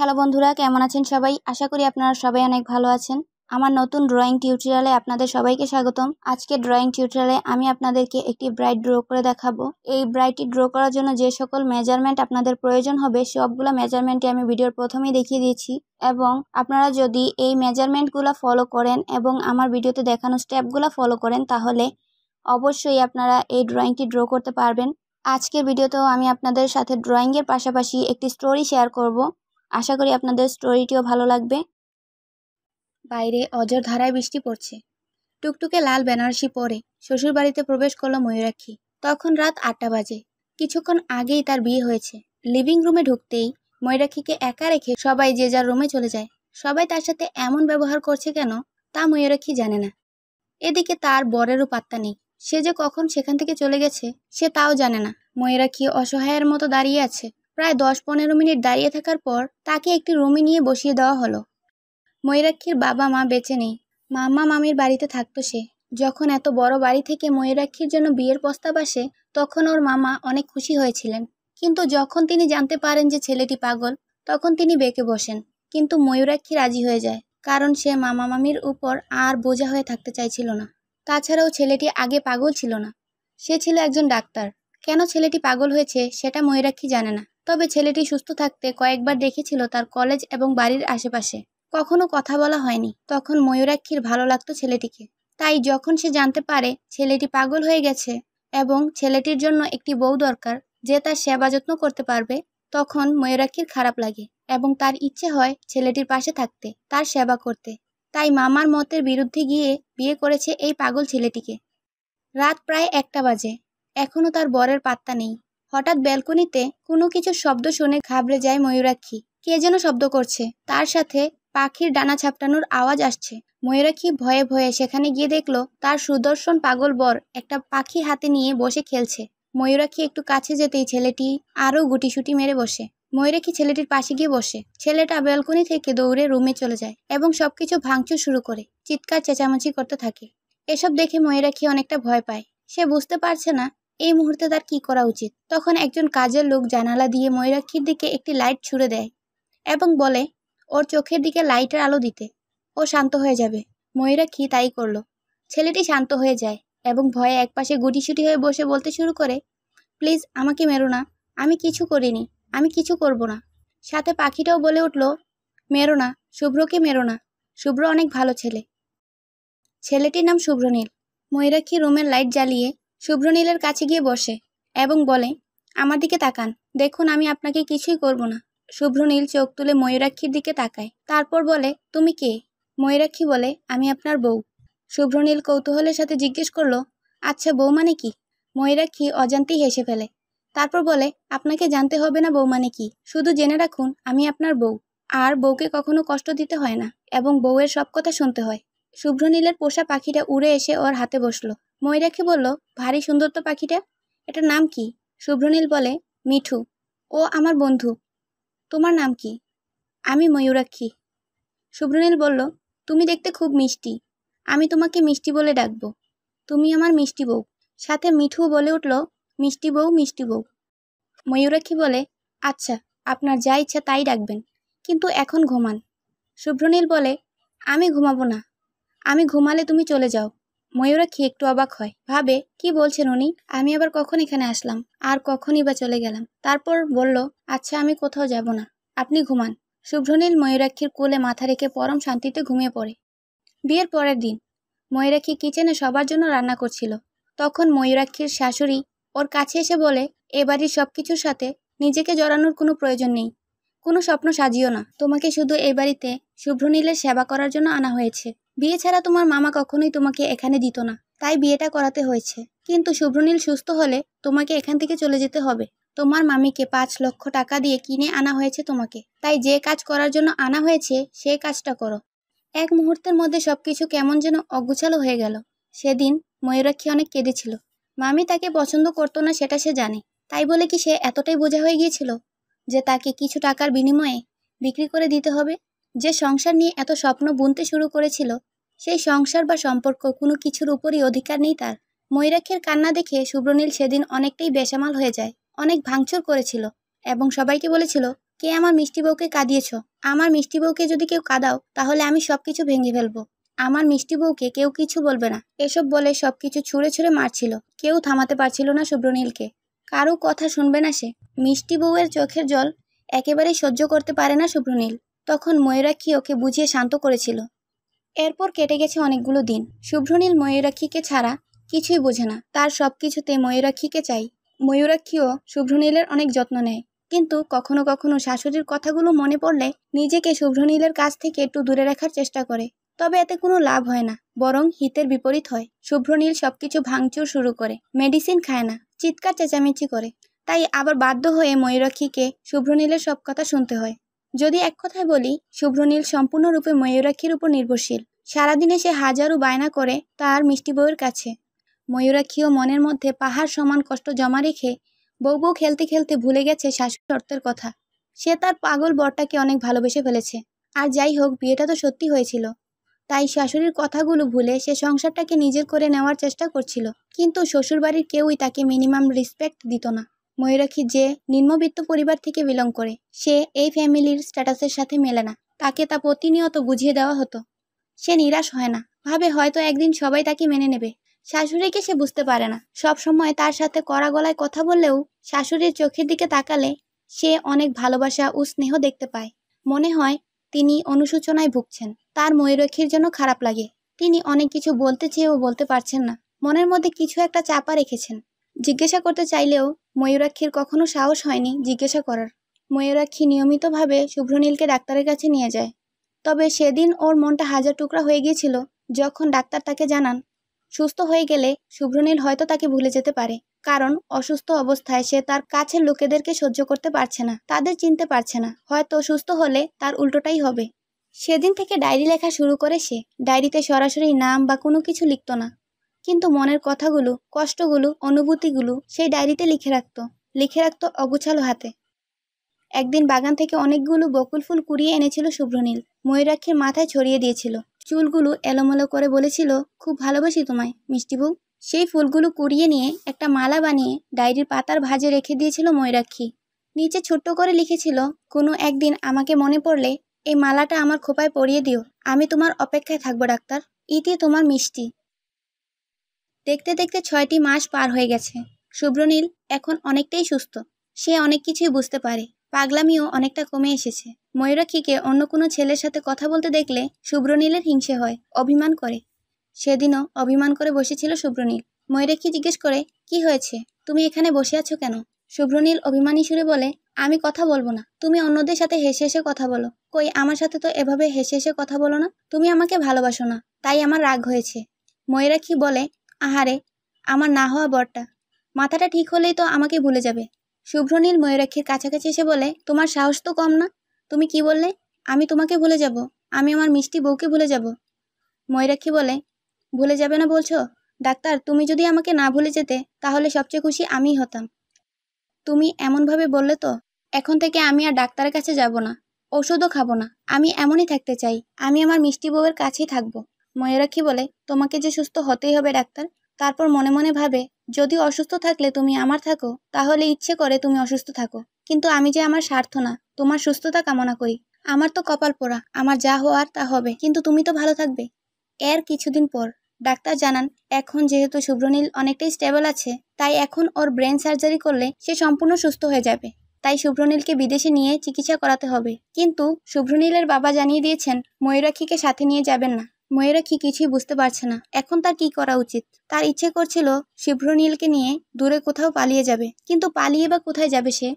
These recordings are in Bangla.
হ্যালো বন্ধুরা কেমন আছেন সবাই আশা করি আপনারা সবাই অনেক ভালো আছেন আমার নতুন ড্রয়িং টিউটোরিয়ালে আপনাদের সবাইকে স্বাগতম আজকে ড্রয়িং টিউটোরিয়ালে আমি আপনাদেরকে একটি ব্রাইট ড্র করে দেখাবো এই ব্রাইডটি ড্র করার জন্য যে সকল মেজারমেন্ট আপনাদের প্রয়োজন হবে সবগুলো মেজারমেন্টই আমি ভিডিওর প্রথমেই দেখিয়ে দিয়েছি এবং আপনারা যদি এই মেজারমেন্টগুলো ফলো করেন এবং আমার ভিডিওতে দেখানো স্টেপগুলো ফলো করেন তাহলে অবশ্যই আপনারা এই ড্রয়িংটি ড্র করতে পারবেন আজকের ভিডিওতেও আমি আপনাদের সাথে ড্রয়িংয়ের পাশাপাশি একটি স্টোরি শেয়ার করব আশা করি আপনাদের স্টোরিটিও ভালো লাগবে বাইরে অজর ধারায় বৃষ্টি পড়ছে টুকটুকে লাল বেনারসি পরে শ্বশুরবাড়িতে প্রবেশ করলো ময়ূরাক্ষী তখন রাত আটটা বাজে কিছুক্ষণ আগেই তার বিয়ে হয়েছে লিভিং রুমে ঢুকতেই ময়ূরাক্ষীকে একা রেখে সবাই যে যার রুমে চলে যায় সবাই তার সাথে এমন ব্যবহার করছে কেন তা ময়ূরাক্ষী জানে না এদিকে তার বরেরও পাত্তা নেই সে যে কখন সেখান থেকে চলে গেছে সে তাও জানে না ময়ূরাক্ষী অসহায়ের মতো দাঁড়িয়ে আছে প্রায় দশ পনেরো মিনিট দাঁড়িয়ে থাকার পর তাকে একটি রুমে নিয়ে বসিয়ে দেওয়া হলো ময়ূরাক্ষীর বাবা মা বেঁচে নেই মামা মামির বাড়িতে থাকতো সে যখন এত বড় বাড়ি থেকে ময়ূরাক্ষীর জন্য বিয়ের প্রস্তাব আসে তখন ওর মামা অনেক খুশি হয়েছিলেন কিন্তু যখন তিনি জানতে পারেন যে ছেলেটি পাগল তখন তিনি বেঁকে বসেন কিন্তু ময়ূরাক্ষী রাজি হয়ে যায় কারণ সে মামা মামির উপর আর বোঝা হয়ে থাকতে চাইছিল না তাছাড়াও ছেলেটি আগে পাগল ছিল না সে ছিল একজন ডাক্তার কেন ছেলেটি পাগল হয়েছে সেটা ময়ূরাক্ষী জানে না তবে ছেলেটি সুস্থ থাকতে কয়েকবার দেখেছিল তার কলেজ এবং বাড়ির আশেপাশে কখনো কথা বলা হয়নি তখন ময়ূরাক্ষীর ভালো লাগতো ছেলেটিকে তাই যখন সে জানতে পারে ছেলেটি পাগল হয়ে গেছে এবং ছেলেটির জন্য একটি বউ দরকার যে তার সেবা যত্ন করতে পারবে তখন ময়ূরাক্ষীর খারাপ লাগে এবং তার ইচ্ছে হয় ছেলেটির পাশে থাকতে তার সেবা করতে তাই মামার মতের বিরুদ্ধে গিয়ে বিয়ে করেছে এই পাগল ছেলেটিকে রাত প্রায় একটা বাজে এখনও তার বরের পাত্তা নেই হঠাৎ ব্যালকনিতে কোনো কিছু শব্দ শুনে ঘাবড়ে যায় ময়ূরাক্ষী কে যেন শব্দ করছে তার সাথে পাখির ডানা ছাপটানোর আওয়াজ আসছে ময়ূরাক্ষী ভয়ে ভয়ে সেখানে গিয়ে দেখলো তার সুদর্শন পাগল বর একটা পাখি হাতে নিয়ে বসে খেলছে ময়ূরাক্ষী একটু কাছে যেতেই ছেলেটি আরও গুটিসুটি মেরে বসে ময়ূরাক্ষী ছেলেটির পাশে গিয়ে বসে ছেলেটা ব্যালকনি থেকে দৌড়ে রুমে চলে যায় এবং সবকিছু ভাঙচুর শুরু করে চিৎকার চেঁচামেচি করতে থাকে এসব দেখে ময়ূরাক্ষী অনেকটা ভয় পায় সে বুঝতে পারছে না এই মুহূর্তে তার কি করা উচিত তখন একজন কাজের লোক জানালা দিয়ে ময়ূরাক্ষীর দিকে একটি লাইট ছুড়ে দেয় এবং বলে ওর চোখের দিকে লাইটের আলো দিতে ও শান্ত হয়ে যাবে ময়ূরাক্ষী তাই করলো ছেলেটি শান্ত হয়ে যায় এবং ভয়ে একপাশে গুটিসুটি হয়ে বসে বলতে শুরু করে প্লিজ আমাকে মেরো না আমি কিছু করিনি আমি কিছু করব না সাথে পাখিটাও বলে উঠল মেরো না শুভ্রকে মেরো না শুভ্র অনেক ভালো ছেলে ছেলেটির নাম শুভ্রনীল ময়ূরাক্ষী রুমের লাইট জ্বালিয়ে শুভ্রনীলের কাছে গিয়ে বসে এবং বলে আমার দিকে তাকান দেখুন আমি আপনাকে কিছুই করব না শুভ্রনীল চোখ তুলে ময়ূরাক্ষীর দিকে তাকায় তারপর বলে তুমি কে ময়ূরাক্ষী বলে আমি আপনার বউ শুভ্রনীল কৌতূহলের সাথে জিজ্ঞেস করলো আচ্ছা বউ মানে কি ময়ূরাক্ষী অজান্তেই হেসে ফেলে তারপর বলে আপনাকে জানতে হবে না বউ মানে কি শুধু জেনে রাখুন আমি আপনার বউ আর বউকে কখনো কষ্ট দিতে হয় না এবং বউয়ের সব কথা শুনতে হয় শুভ্রনীলের পোষা পাখিটা উড়ে এসে ওর হাতে বসলো ময়রাখি বলল ভারী সুন্দর তো পাখিটা এটার নাম কি শুভ্রনীল বলে মিঠু ও আমার বন্ধু তোমার নাম কি আমি ময়ূরাক্ষী শুভ্রনীল বলল তুমি দেখতে খুব মিষ্টি আমি তোমাকে মিষ্টি বলে ডাকবো তুমি আমার মিষ্টি বউ সাথে মিঠু বলে উঠল মিষ্টি বউ মিষ্টি বউ ময়ূরাক্ষী বলে আচ্ছা আপনার যা ইচ্ছা তাই ডাকবেন কিন্তু এখন ঘুমান শুভ্রনীল বলে আমি ঘুমাবো না আমি ঘুমালে তুমি চলে যাও ময়ূরা একটু অবাক হয় ভাবে কি বলছেন উনি আমি আবার কখন এখানে আসলাম আর কখনই বা চলে গেলাম তারপর বলল আচ্ছা আমি কোথাও যাব না আপনি ঘুমান শুভ্রনীল ময়ূরাক্ষীর কোলে মাথা রেখে পরম শান্তিতে ঘুমিয়ে পড়ে বিয়ের পরের দিন ময়ূরাক্ষী কিচেনে সবার জন্য রান্না করছিল তখন ময়ূরাক্ষীর শাশুড়ি ওর কাছে এসে বলে এ বাড়ির সব কিছুর সাথে নিজেকে জড়ানোর কোনো প্রয়োজন নেই কোনো স্বপ্ন সাজিও না তোমাকে শুধু এই বাড়িতে শুভ্রনীলের সেবা করার জন্য আনা হয়েছে বিয়ে ছাড়া তোমার মামা কখনোই তোমাকে এখানে দিত না তাই বিয়েটা করাতে হয়েছে কিন্তু শুভ্রনীল সুস্থ হলে তোমাকে এখান থেকে চলে যেতে হবে তোমার মামিকে পাঁচ লক্ষ টাকা দিয়ে কিনে আনা হয়েছে তোমাকে তাই যে কাজ করার জন্য আনা হয়েছে সে কাজটা করো এক মুহূর্তের মধ্যে সবকিছু কেমন যেন অগুছালো হয়ে গেল সেদিন ময়ূরাক্ষী অনেক কেঁদেছিল মামি তাকে পছন্দ করতো না সেটা সে জানে তাই বলে কি সে এতটাই বোঝা হয়ে গিয়েছিল যে তাকে কিছু টাকার বিনিময়ে বিক্রি করে দিতে হবে যে সংসার নিয়ে এত স্বপ্ন বুনতে শুরু করেছিল সেই সংসার বা সম্পর্ক কোনো কিছুর উপরই অধিকার নেই তার ময়ূরাক্ষের কান্না দেখে সুব্রনীল সেদিন অনেকটাই বেসামাল হয়ে যায় অনেক ভাঙচুর করেছিল এবং সবাইকে বলেছিল কে আমার মিষ্টি বউকে কাঁদিয়েছ আমার মিষ্টি বউকে যদি কেউ কাঁদাও তাহলে আমি সব কিছু ভেঙে ফেলবো আমার মিষ্টি বউকে কেউ কিছু বলবে না এসব বলে সব কিছু ছুঁড়ে ছুঁড়ে মারছিল কেউ থামাতে পারছিল না সুব্রনীলকে কারো কথা শুনবে না সে মিষ্টি বউয়ের চোখের জল একেবারেই সহ্য করতে পারে না সুব্রনীল তখন ময়ূরাক্ষী ওকে বুঝিয়ে শান্ত করেছিল এরপর কেটে গেছে অনেকগুলো দিন শুভ্রনীল ময়ূরাক্ষীকে ছাড়া কিছুই বোঝে না তার সব কিছুতে ময়ূরাক্ষীকে চাই ময়ূরাক্ষীও শুভ্রনীলের অনেক যত্ন নেয় কিন্তু কখনো কখনো শাশুড়ির কথাগুলো মনে পড়লে নিজেকে শুভ্রনীলের কাছ থেকে একটু দূরে রাখার চেষ্টা করে তবে এতে কোনো লাভ হয় না বরং হিতের বিপরীত হয় শুভ্রনীল সবকিছু ভাঙচুর শুরু করে মেডিসিন খায় না চিৎকার চেঁচামেচি করে তাই আবার বাধ্য হয়ে ময়ূরাক্ষীকে শুভ্রনীলের সব কথা শুনতে হয় যদি এক কথায় বলি শুভ্রনীল সম্পূর্ণরূপে ময়ূরাক্ষীর উপর নির্ভরশীল সারাদিনে সে হাজারো বায়না করে তার মিষ্টি বউয়ের কাছে ময়ূরাক্ষীও মনের মধ্যে পাহাড় সমান কষ্ট জমা রেখে বউ বউ খেলতে খেলতে ভুলে গেছে শাশুড়ি কথা সে তার পাগল বরটাকে অনেক ভালোবেসে ফেলেছে আর যাই হোক বিয়েটা তো সত্যি হয়েছিল তাই শাশুড়ির কথাগুলো ভুলে সে সংসারটাকে নিজের করে নেওয়ার চেষ্টা করছিল কিন্তু শ্বশুরবাড়ির কেউই তাকে মিনিমাম রেসপেক্ট দিত না ময়ূরাক্ষী যে নিম্নবিত্ত পরিবার থেকে বিলং করে সে এই ফ্যামিলির স্ট্যাটাসের সাথে মেলে না তাকে তা প্রতিনিয়ত বুঝিয়ে দেওয়া হতো সে নিরাশ হয় না ভাবে হয়তো একদিন সবাই তাকে মেনে নেবে শাশুড়িকে সে বুঝতে পারে না সব সময় তার সাথে কড়া গলায় কথা বললেও শাশুড়ির চোখের দিকে তাকালে সে অনেক ভালোবাসা ও স্নেহ দেখতে পায় মনে হয় তিনি অনুশোচনায় ভুগছেন তার ময়ূরক্ষীর জন্য খারাপ লাগে তিনি অনেক কিছু বলতে চেয়েও বলতে পারছেন না মনের মধ্যে কিছু একটা চাপা রেখেছেন জিজ্ঞাসা করতে চাইলেও ময়ূরাক্ষীর কখনো সাহস হয়নি জিজ্ঞাসা করার ময়ূরাক্ষী নিয়মিতভাবে শুভ্রনীলকে ডাক্তারের কাছে নিয়ে যায় তবে সেদিন ওর মনটা হাজার টুকরা হয়ে গিয়েছিল যখন ডাক্তার তাকে জানান সুস্থ হয়ে গেলে শুভ্রনীল হয়তো তাকে ভুলে যেতে পারে কারণ অসুস্থ অবস্থায় সে তার কাছের লোকেদেরকে সহ্য করতে পারছে না তাদের চিনতে পারছে না হয়তো সুস্থ হলে তার উল্টোটাই হবে সেদিন থেকে ডায়েরি লেখা শুরু করে সে ডায়েরিতে সরাসরি নাম বা কোনো কিছু লিখত না কিন্তু মনের কথাগুলো কষ্টগুলো অনুভূতিগুলো সেই ডায়েরিতে লিখে রাখত লিখে রাখত অগুছালো হাতে একদিন বাগান থেকে অনেকগুলো বকুল ফুল কুড়িয়ে এনেছিল শুভ্রনীল ময়ূরাক্ষীর মাথায় ছড়িয়ে দিয়েছিল চুলগুলো এলোমেলো করে বলেছিল খুব ভালোবাসি তোমায় মিষ্টিবু সেই ফুলগুলো কুড়িয়ে নিয়ে একটা মালা বানিয়ে ডায়েরির পাতার ভাজে রেখে দিয়েছিল ময়ূরাক্ষী নিচে ছোট্ট করে লিখেছিল কোনো একদিন আমাকে মনে পড়লে এই মালাটা আমার খোপায় পরিয়ে দিও আমি তোমার অপেক্ষায় থাকবো ডাক্তার ইতি তোমার মিষ্টি দেখতে দেখতে ছয়টি মাস পার হয়ে গেছে শুভ্রনীল এখন অনেকটাই সুস্থ সে অনেক কিছুই বুঝতে পারে পাগলামিও অনেকটা কমে এসেছে ময়ূরাক্ষীকে অন্য কোনো ছেলের সাথে কথা বলতে দেখলে শুভ্রনীলের হিংসে হয় অভিমান করে সেদিনও অভিমান করে বসেছিল শুভ্রনীল ময়ূরাক্ষী জিজ্ঞেস করে কি হয়েছে তুমি এখানে বসে আছো কেন শুভ্রনীল অভিমানী সুরে বলে আমি কথা বলবো না তুমি অন্যদের সাথে হেসে হেসে কথা বলো কই আমার সাথে তো এভাবে হেসে হেসে কথা বলো না তুমি আমাকে ভালোবাসো না তাই আমার রাগ হয়েছে ময়ূরাক্ষী বলে আহারে আমার না হওয়া বরটা মাথাটা ঠিক হলেই তো আমাকে ভুলে যাবে শুভ্রনীল ময়ূরাক্ষীর কাছাকাছি এসে বলে তোমার সাহস তো কম না তুমি কি বললে আমি তোমাকে ভুলে যাব আমি আমার মিষ্টি বউকে ভুলে যাব ময়ূরাক্ষী বলে ভুলে যাবে না বলছো ডাক্তার তুমি যদি আমাকে না ভুলে যেতে তাহলে সবচেয়ে খুশি আমি হতাম তুমি এমনভাবে বললে তো এখন থেকে আমি আর ডাক্তারের কাছে যাব না ওষুধও খাবো না আমি এমনই থাকতে চাই আমি আমার মিষ্টি বউয়ের কাছেই থাকবো কি বলে তোমাকে যে সুস্থ হতেই হবে ডাক্তার তারপর মনে মনে ভাবে যদি অসুস্থ থাকলে তুমি আমার থাকো তাহলে ইচ্ছে করে তুমি অসুস্থ থাকো কিন্তু আমি যে আমার স্বার্থ না তোমার সুস্থতা কামনা করি আমার তো কপাল পোড়া আমার যা হওয়ার তা হবে কিন্তু তুমি তো ভালো থাকবে এর কিছুদিন পর ডাক্তার জানান এখন যেহেতু শুভ্রনীল অনেকটাই স্টেবল আছে তাই এখন ওর ব্রেন সার্জারি করলে সে সম্পূর্ণ সুস্থ হয়ে যাবে তাই শুভ্রনীলকে বিদেশে নিয়ে চিকিৎসা করাতে হবে কিন্তু শুভ্রনীলের বাবা জানিয়ে দিয়েছেন ময়ূরাক্ষীকে সাথে নিয়ে যাবেন না ময়ূরাখি কিছুই বুঝতে পারছে না এখন তার কি করা উচিত তার ইচ্ছে করছিল শুভ্রনীলকে নিয়ে দূরে কোথাও পালিয়ে যাবে কিন্তু পালিয়ে বা কোথায় যাবে সে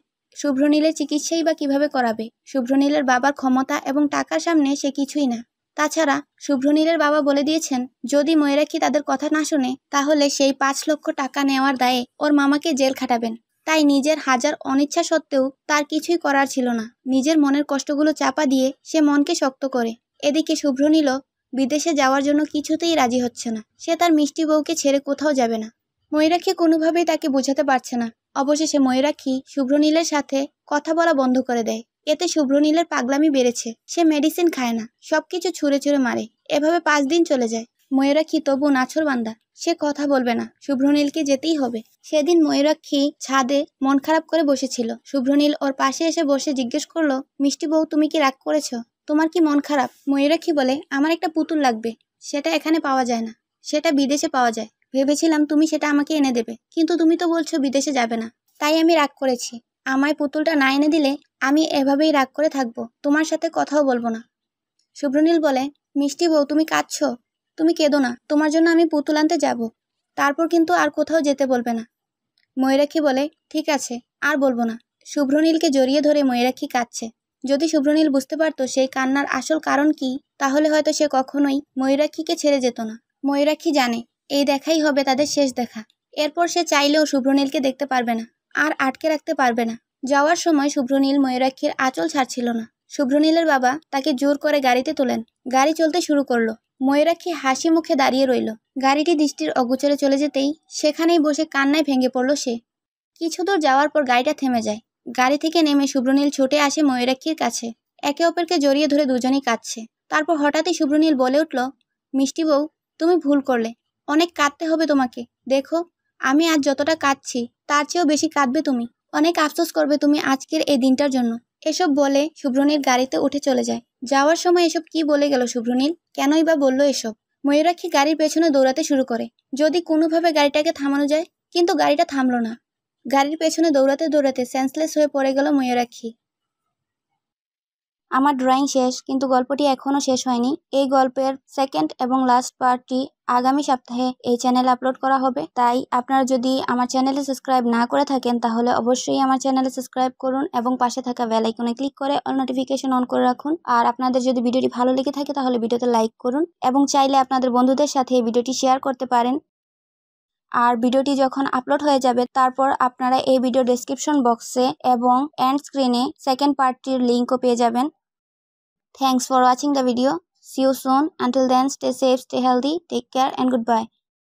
শুভ্রনীলের চিকিৎসাই বা কিভাবে করাবে শুভ্রনীলের বাবার ক্ষমতা এবং টাকার সামনে সে কিছুই না তাছাড়া শুভ্রনীলের বাবা বলে দিয়েছেন যদি ময়রাক্ষী তাদের কথা না শোনে তাহলে সেই পাঁচ লক্ষ টাকা নেওয়ার দায়ে ওর মামাকে জেল খাটাবেন তাই নিজের হাজার অনিচ্ছা সত্ত্বেও তার কিছুই করার ছিল না নিজের মনের কষ্টগুলো চাপা দিয়ে সে মনকে শক্ত করে এদিকে শুভ্রনীলও বিদেশে যাওয়ার জন্য কিছুতেই রাজি হচ্ছে না সে তার মিষ্টি বউকে ছেড়ে কোথাও যাবে না ময়ূরাক্ষী কোনোভাবেই তাকে বোঝাতে পারছে না অবশেষে ময়ূরাক্ষী শুভ্রনীলের সাথে কথা বলা বন্ধ করে দেয় এতে শুভ্রনীলের পাগলামি বেড়েছে সে মেডিসিন খায় না সবকিছু ছুঁড়ে ছুঁড়ে মারে এভাবে পাঁচ দিন চলে যায় ময়ূরাক্ষী তবু নাছর বান্দা সে কথা বলবে না শুভ্রনীলকে যেতেই হবে সেদিন ময়ূরাক্ষী ছাদে মন খারাপ করে বসেছিল শুভ্রনীল ওর পাশে এসে বসে জিজ্ঞেস করলো মিষ্টি বউ তুমি কি রাগ করেছো তোমার কি মন খারাপ ময়ূরাক্ষী বলে আমার একটা পুতুল লাগবে সেটা এখানে পাওয়া যায় না সেটা বিদেশে পাওয়া যায় ভেবেছিলাম তুমি সেটা আমাকে এনে দেবে কিন্তু তুমি তো বলছো বিদেশে যাবে না তাই আমি রাগ করেছি আমায় পুতুলটা না এনে দিলে আমি এভাবেই রাগ করে থাকবো তোমার সাথে কথাও বলবো না শুভ্রনীল বলে মিষ্টি বউ তুমি কাঁদছ তুমি কেঁদো না তোমার জন্য আমি পুতুল আনতে যাব তারপর কিন্তু আর কোথাও যেতে বলবে না ময়ূরাক্ষী বলে ঠিক আছে আর বলবো না শুভ্রনীলকে জড়িয়ে ধরে ময়ূরাক্ষী কাঁদছে যদি শুভ্রনীল বুঝতে পারত সেই কান্নার আসল কারণ কি তাহলে হয়তো সে কখনোই ময়ূরাক্ষীকে ছেড়ে যেত না ময়ূরাক্ষী জানে এই দেখাই হবে তাদের শেষ দেখা এরপর সে চাইলেও শুভ্রনীলকে দেখতে পারবে না আর আটকে রাখতে পারবে না যাওয়ার সময় শুভ্রনীল ময়ূরাক্ষীর আঁচল ছাড়ছিল না শুভ্রনীলের বাবা তাকে জোর করে গাড়িতে তোলেন গাড়ি চলতে শুরু করলো ময়ূরাক্ষী হাসি মুখে দাঁড়িয়ে রইল গাড়িটি দৃষ্টির অগোচরে চলে যেতেই সেখানেই বসে কান্নায় ভেঙে পড়ল সে কিছু দূর যাওয়ার পর গাড়িটা থেমে যায় গাড়ি থেকে নেমে শুভ্রনীল ছুটে আসে ময়ূরাক্ষীর কাছে একে অপরকে জড়িয়ে ধরে দুজনেই কাঁদছে তারপর হঠাৎই শুভ্রনীল বলে উঠল মিষ্টি বউ তুমি ভুল করলে অনেক কাঁদতে হবে তোমাকে দেখো আমি আজ যতটা কাঁদছি তার চেয়েও বেশি কাঁদবে তুমি অনেক আফসোস করবে তুমি আজকের এই দিনটার জন্য এসব বলে শুভ্রনীল গাড়িতে উঠে চলে যায় যাওয়ার সময় এসব কি বলে গেল শুভ্রনীল কেনই বা বলল এসব ময়ূরাক্ষী গাড়ির পেছনে দৌড়াতে শুরু করে যদি কোনোভাবে গাড়িটাকে থামানো যায় কিন্তু গাড়িটা থামলো না গাড়ির পেছনে দৌড়াতে দৌড়াতে সেন্সলেস হয়ে পড়ে গেল ময়ূরাক্ষী আমার ড্রয়িং শেষ কিন্তু গল্পটি এখনও শেষ হয়নি এই গল্পের সেকেন্ড এবং লাস্ট পার্টটি আগামী সপ্তাহে এই চ্যানেলে আপলোড করা হবে তাই আপনারা যদি আমার চ্যানেলে সাবস্ক্রাইব না করে থাকেন তাহলে অবশ্যই আমার চ্যানেলে সাবস্ক্রাইব করুন এবং পাশে থাকা বেল ক্লিক করে অল নোটিফিকেশন অন করে রাখুন আর আপনাদের যদি ভিডিওটি ভালো লেগে থাকে তাহলে ভিডিওতে লাইক করুন এবং চাইলে আপনাদের বন্ধুদের সাথে এই ভিডিওটি শেয়ার করতে পারেন আর ভিডিওটি যখন আপলোড হয়ে যাবে তারপর আপনারা এই ভিডিও ডেসক্রিপশন বক্সে এবং অ্যান্ড স্ক্রিনে সেকেন্ড পার্টটির লিঙ্কও পেয়ে যাবেন thanks for watching the video see you soon soon until then stay safe stay healthy take care and good by